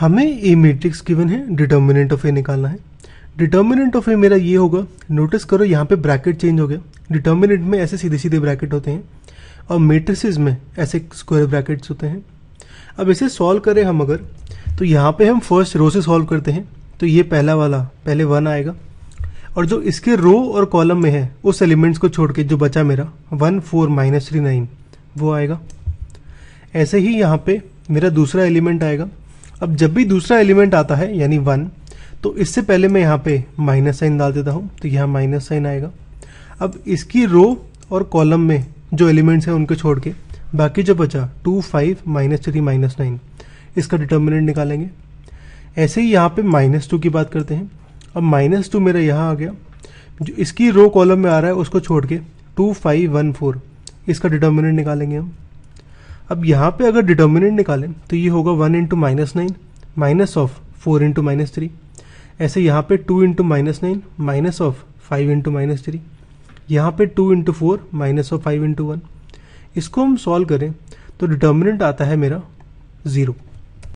हमें A matrix given है determinant of A निकालना है डिटर्मिनेंट ऑफ ए मेरा ये होगा नोटिस करो यहाँ पे ब्रैकेट चेंज हो गया डिटर्मिनेंट में ऐसे सीधे सीधे ब्रैकेट होते हैं और मेट्रिसेस में ऐसे स्क्वायर ब्रैकेट्स होते हैं अब इसे सॉल्व करें हम अगर तो यहाँ पे हम फर्स्ट रो से सॉल्व करते हैं तो ये पहला वाला पहले वन आएगा और जो इसके रो और कॉलम में है उस एलिमेंट्स को छोड़ के जो बचा मेरा one four minus three nine वो आएगा ऐसे ही यहाँ पे मेरा दूसरा एलिमेंट आएगा अब जब भी दूसरा एलिमेंट आता है यानी वन तो इससे पहले मैं यहाँ पे माइनस साइन डाल देता हूँ तो यहाँ माइनस साइन आएगा अब इसकी रो और कॉलम में जो एलिमेंट्स हैं उनको छोड़ के बाकी जो बचा two five minus three minus nine इसका डिटर्मिनेंट निकालेंगे ऐसे ही यहाँ पे माइनस टू की बात करते हैं अब माइनस टू मेरा यहाँ आ गया जो इसकी रो कॉलम में आ रहा है उसको छोड़ के टू फाइव वन फोर इसका डिटर्मिनेंट निकालेंगे हम अब यहाँ पे अगर डिटर्मिनेंट निकालें तो ये होगा one into minus nine minus of four into minus three ऐसे यहाँ पे two into minus nine minus of five into minus three यहाँ पे two into four minus of five into one इसको हम सॉल्व करें तो डिटर्मिनेंट आता है मेरा ज़ीरो